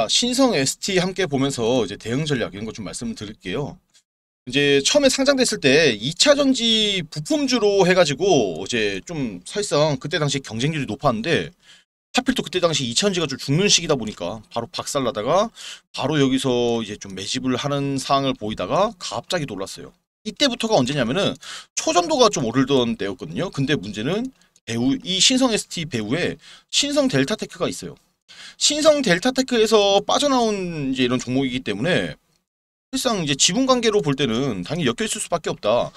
자, 그러니까 신성 ST 함께 보면서 이제 대응 전략 이런 거 좀 말씀을 드릴게요. 이제 처음에 상장됐을 때 2차 전지 부품주로 해가지고 이제 좀 사실상 그때 당시 경쟁률이 높았는데 하필 또 그때 당시 2차전지가좀 죽는 시기다 보니까 바로 박살나다가 바로 여기서 이제 좀 매집을 하는 상황을 보이다가 갑자기 놀랐어요. 이때부터가 언제냐면은 초전도가 좀 오르던 때였거든요. 근데 문제는 배우 이 신성 ST 배우에 신성 델타테크가 있어요. 신성 델타테크에서 빠져나온 이제 이런 종목이기 때문에 사실상 이제 지분 관계로 볼 때는 당연히 엮여 있을 수밖에 없다.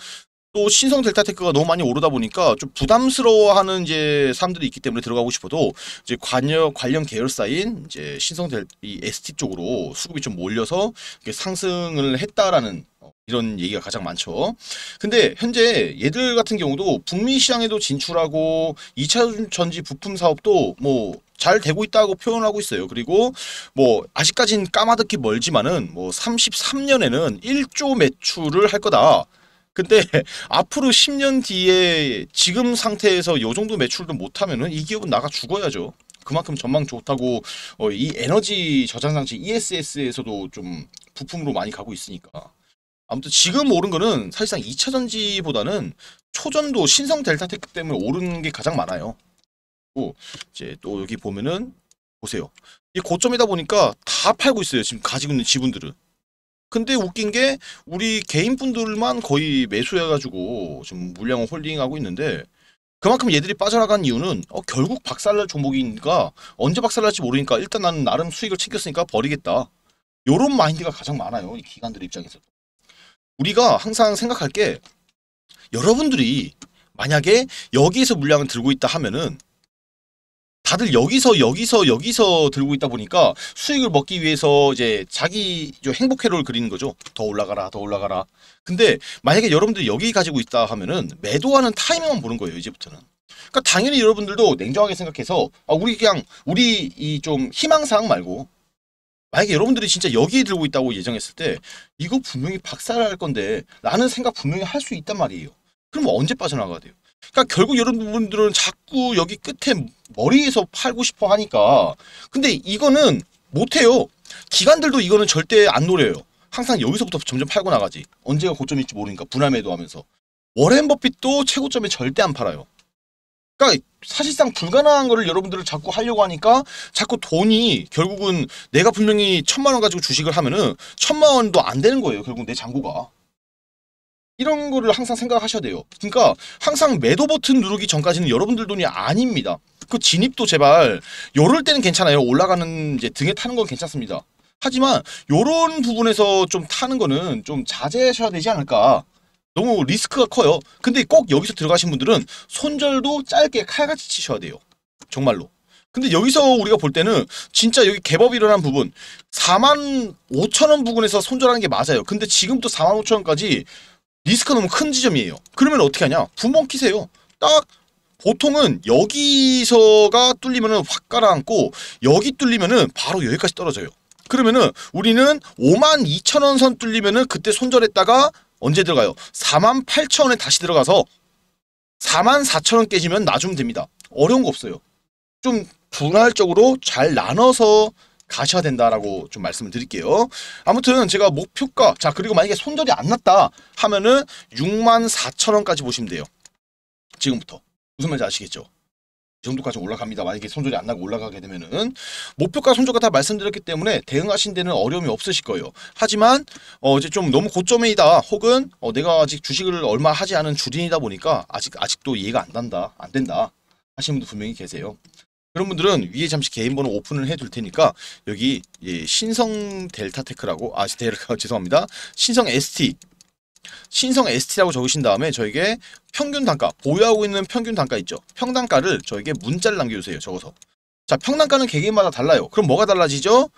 또 신성 델타테크가 너무 많이 오르다 보니까 좀 부담스러워하는 이제 사람들이 있기 때문에 들어가고 싶어도 이제 관여 관련 계열사인 이제 신성 델 이 ST 쪽으로 수급이 좀 몰려서 상승을 했다라는 어, 이런 얘기가 가장 많죠. 근데 현재 얘들 같은 경우도 북미 시장에도 진출하고 2차 전지 부품 사업도 뭐잘 되고 있다고 표현하고 있어요. 그리고 뭐 아직까진 까마득히 멀지만은 뭐 33년에는 1조 매출을 할 거다. 근데 앞으로 10년 뒤에 지금 상태에서 요 정도 매출도 못하면은 이 기업은 나가 죽어야죠. 그만큼 전망 좋다고 어, 이 에너지 저장 장치 ESS에서도 좀 부품으로 많이 가고 있으니까. 아무튼 지금 오른 거는 사실상 2차 전지보다는 초전도 신성 델타 테크 때문에 오른 게 가장 많아요. 이제 또 여기 보면은 보세요. 이 고점이다 보니까 다 팔고 있어요. 지금 가지고 있는 지분들은. 근데 웃긴 게 우리 개인분들만 거의 매수해가지고 지금 물량을 홀딩하고 있는데 그만큼 얘들이 빠져나간 이유는 어, 결국 박살날 종목이니까 언제 박살날지 모르니까 일단 나는 나름 수익을 챙겼으니까 버리겠다. 요런 마인드가 가장 많아요. 이 기관들 입장에서. 우리가 항상 생각할 게 여러분들이 만약에 여기에서 물량을 들고 있다 하면은 다들 여기서 여기서 여기서 들고 있다 보니까 수익을 먹기 위해서 이제 자기 행복 회로를 그리는 거죠. 더 올라가라, 더 올라가라. 근데 만약에 여러분들 여기 가지고 있다 하면은 매도하는 타이밍만 보는 거예요. 이제부터는. 그러니까 당연히 여러분들도 냉정하게 생각해서 아, 우리 그냥 우리 이 좀 희망사항 말고 만약에 여러분들이 진짜 여기에 들고 있다고 예정했을 때 이거 분명히 박살할 건데 라는 생각 분명히 할 수 있단 말이에요. 그럼 언제 빠져나가야 돼요? 그러니까 결국 여러분들은 자꾸 여기 끝에 머리에서 팔고 싶어 하니까 근데 이거는 못해요. 기관들도 이거는 절대 안 노려요. 항상 여기서부터 점점 팔고 나가지. 언제가 고점일지 모르니까 분할매도 하면서. 워렌 버핏도 최고점에 절대 안 팔아요. 그러니까 사실상 불가능한 거를 여러분들을 자꾸 하려고 하니까 자꾸 돈이 결국은 내가 분명히 천만 원 가지고 주식을 하면은 천만 원도 안 되는 거예요. 결국 내 잔고가. 이런 거를 항상 생각하셔야 돼요. 그러니까 항상 매도 버튼 누르기 전까지는 여러분들 돈이 아닙니다. 그 진입도 제발 요럴 때는 괜찮아요. 올라가는 이제 등에 타는 건 괜찮습니다. 하지만 요런 부분에서 좀 타는 거는 좀 자제하셔야 되지 않을까. 너무 리스크가 커요. 근데 꼭 여기서 들어가신 분들은 손절도 짧게 칼같이 치셔야 돼요. 정말로. 근데 여기서 우리가 볼 때는 진짜 여기 개법 일어난 부분 4만 5천원 부근에서 손절하는 게 맞아요. 근데 지금부터 4만 5천원까지 리스크가 너무 큰 지점이에요. 그러면 어떻게 하냐? 분봉 키세요. 딱 보통은 여기서가 뚫리면은 확 가라앉고 여기 뚫리면은 바로 여기까지 떨어져요. 그러면은 우리는 5만 2천 원선 뚫리면은 그때 손절했다가 언제 들어가요? 4만 8천 원에 다시 들어가서 4만 4천 원 깨지면 놔주면 됩니다. 어려운 거 없어요. 좀 분할적으로 잘 나눠서 가셔야 된다라고 좀 말씀을 드릴게요. 아무튼 제가 목표가 자 그리고 만약에 손절이 안 났다 하면은 6만 4천 원까지 보시면 돼요. 지금부터 무슨 말인지 아시겠죠? 이 정도까지 올라갑니다. 만약에 손절이 안 나고 올라가게 되면은 목표가 손절가 다 말씀드렸기 때문에 대응하신 데는 어려움이 없으실 거예요. 하지만 어 이제 좀 너무 고점이다. 혹은 어 내가 아직 주식을 얼마 하지 않은 주린이다 보니까 아직 아직도 이해가 안 된다. 안 된다. 하시는 분도 분명히 계세요. 그런 분들은 위에 잠시 개인 번호 오픈을 해 둘 테니까 여기 예, 신성 델타테크라고 아 델타 죄송합니다 신성 ST 신성 ST라고 적으신 다음에 저에게 평균 단가 보유하고 있는 평균 단가 있죠 평단가를 저에게 문자를 남겨주세요 적어서 자 평단가는 개개인마다 달라요 그럼 뭐가 달라지죠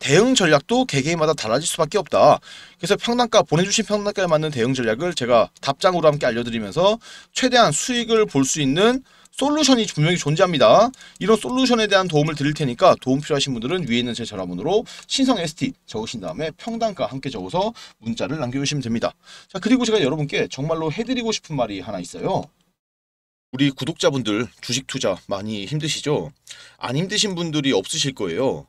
대응 전략도 개개인마다 달라질 수밖에 없다. 그래서 평단가 보내주신 평단가에 맞는 대응 전략을 제가 답장으로 함께 알려드리면서 최대한 수익을 볼 수 있는 솔루션이 분명히 존재합니다. 이런 솔루션에 대한 도움을 드릴 테니까 도움 필요하신 분들은 위에 있는 제 전화번호로 신성 ST 적으신 다음에 평단과 함께 적어서 문자를 남겨주시면 됩니다. 자 그리고 제가 여러분께 정말로 해드리고 싶은 말이 하나 있어요. 우리 구독자분들 주식 투자 많이 힘드시죠? 안 힘드신 분들이 없으실 거예요.